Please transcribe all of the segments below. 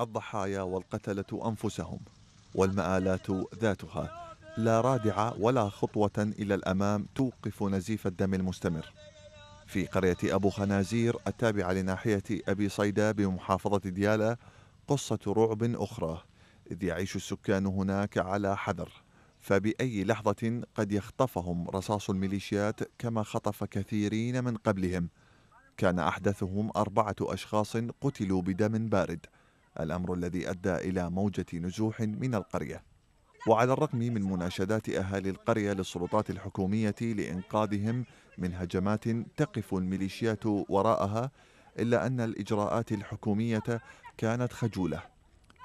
الضحايا والقتلة أنفسهم والمآلات ذاتها لا رادعة ولا خطوة إلى الأمام توقف نزيف الدم المستمر في قرية أبو خنازير التابعة لناحية أبي صيدا بمحافظة ديالى قصة رعب أخرى إذ يعيش السكان هناك على حذر فبأي لحظة قد يخطفهم رصاص الميليشيات كما خطف كثيرين من قبلهم كان أحدثهم أربعة أشخاص قتلوا بدم بارد الأمر الذي أدى إلى موجة نزوح من القرية وعلى الرغم من مناشدات أهالي القرية للسلطات الحكومية لإنقاذهم من هجمات تقف الميليشيات وراءها إلا أن الإجراءات الحكومية كانت خجولة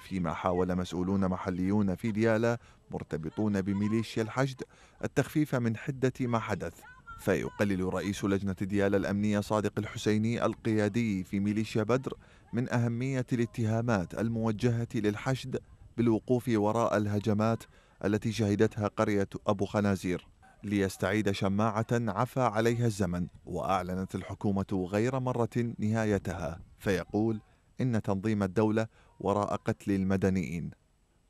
فيما حاول مسؤولون محليون في ديالا مرتبطون بميليشيا الحشد التخفيف من حدة ما حدث فيقلل رئيس لجنة ديالا الأمنية صادق الحسيني القيادي في ميليشيا بدر من أهمية الاتهامات الموجهة للحشد بالوقوف وراء الهجمات التي شهدتها قرية أبو خنازير ليستعيد شماعة عفى عليها الزمن وأعلنت الحكومة غير مرة نهايتها فيقول إن تنظيم الدولة وراء قتل المدنيين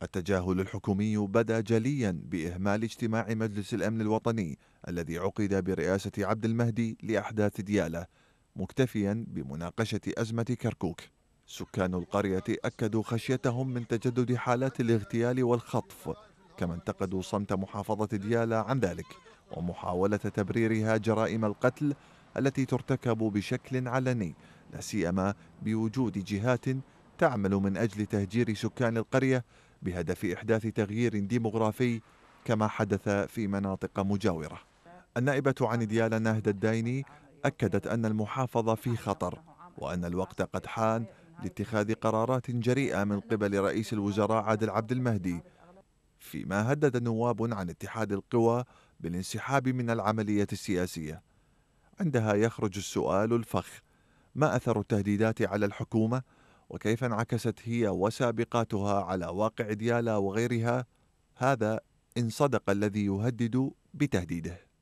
التجاهل الحكومي بدا جليا باهمال اجتماع مجلس الامن الوطني الذي عقد برئاسه عبد المهدي لاحداث دياله مكتفيا بمناقشه ازمه كركوك سكان القرية أكدوا خشيتهم من تجدد حالات الاغتيال والخطف كما انتقدوا صمت محافظة ديالى عن ذلك ومحاولة تبريرها جرائم القتل التي ترتكب بشكل علني لا سيما بوجود جهات تعمل من أجل تهجير سكان القرية بهدف إحداث تغيير ديمغرافي كما حدث في مناطق مجاورة النائبة عن ديالى ناهد الدايني أكدت أن المحافظة في خطر وأن الوقت قد حان لاتخاذ قرارات جريئة من قبل رئيس الوزراء عادل عبد المهدي فيما هدد نواب عن اتحاد القوى بالانسحاب من العملية السياسية عندها يخرج السؤال الفخ ما أثر التهديدات على الحكومة وكيف انعكست هي وسابقاتها على واقع ديالا وغيرها هذا إن صدق الذي يهدد بتهديده